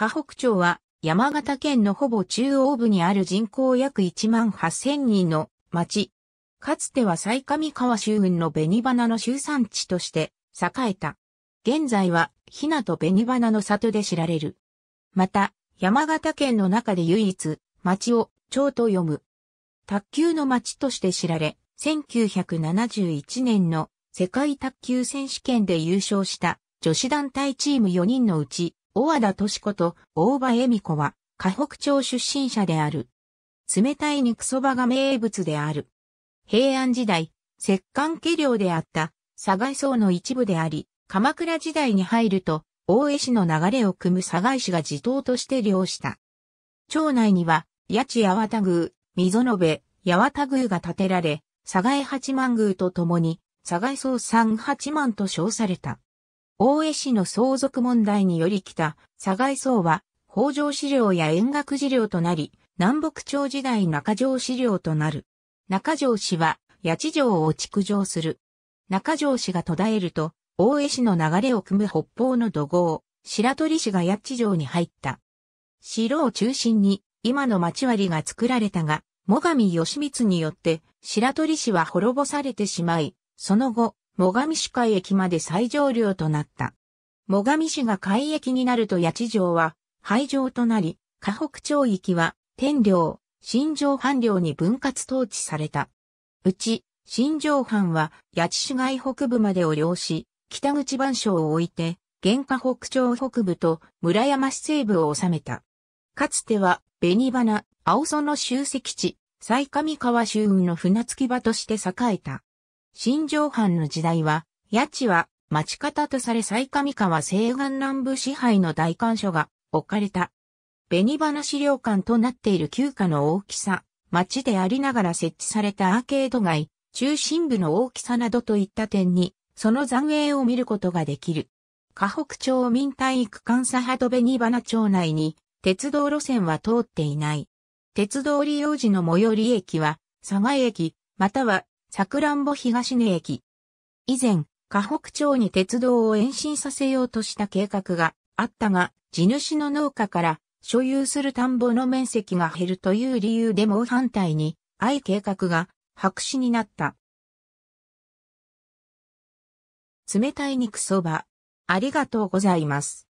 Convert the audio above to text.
河北町は山形県のほぼ中央部にある人口約1万8000人の町。かつては埼上川周雲の紅花の集産地として栄えた。現在は、ひなと紅花の里で知られる。また、山形県の中で唯一、町を町と読む。卓球の町として知られ、1971年の世界卓球選手権で優勝した女子団体チーム4人のうち大和田敏子と大場恵美子は、河北町出身者である。冷たい肉そばが名物である。平安時代、摂関家領であった、寒河江荘の一部であり、鎌倉時代に入ると、大江市の流れを汲む寒河江市が地頭として領した。町内には、八地八幡宮、溝延、八幡宮が建てられ、寒河江八幡宮と共に、寒河江荘三八幡と称された。大江氏の相続問題により来た、佐賀荘は、北条資料や円学資料となり、南北朝時代中条資料となる。中条氏は、八地城を築城する。中条氏が途絶えると、大江氏の流れを組む北方の土豪、白鳥氏が八地城に入った。城を中心に、今の町割が作られたが、最上義光によって、白鳥氏は滅ぼされてしまい、その後、最上市海駅まで最上流となった。最上市が海駅になると八地城は廃城となり、河北町域は天領、新城藩領に分割統治された。うち、新城藩は八地市街北部までを領し、北口番省を置いて、玄河北町北部と村山市西部を治めた。かつては、紅花、青園集積地、最上川周運の船着き場として栄えた。新城藩の時代は、八地は町方とされ最上川西岸南部支配の大官所が置かれた。紅花資料館となっている旧家の大きさ、町でありながら設置されたアーケード街、中心部の大きさなどといった点に、その残影を見ることができる。河北町民体育館佐波と紅花町内に、鉄道路線は通っていない。鉄道利用時の最寄り駅は、佐賀駅、またはさくらんぼ東根駅。以前、河北町に鉄道を延伸させようとした計画があったが、地主の農家から所有する田んぼの面積が減るという理由で猛反対に、愛計画が白紙になった。冷たい肉そば。ありがとうございます。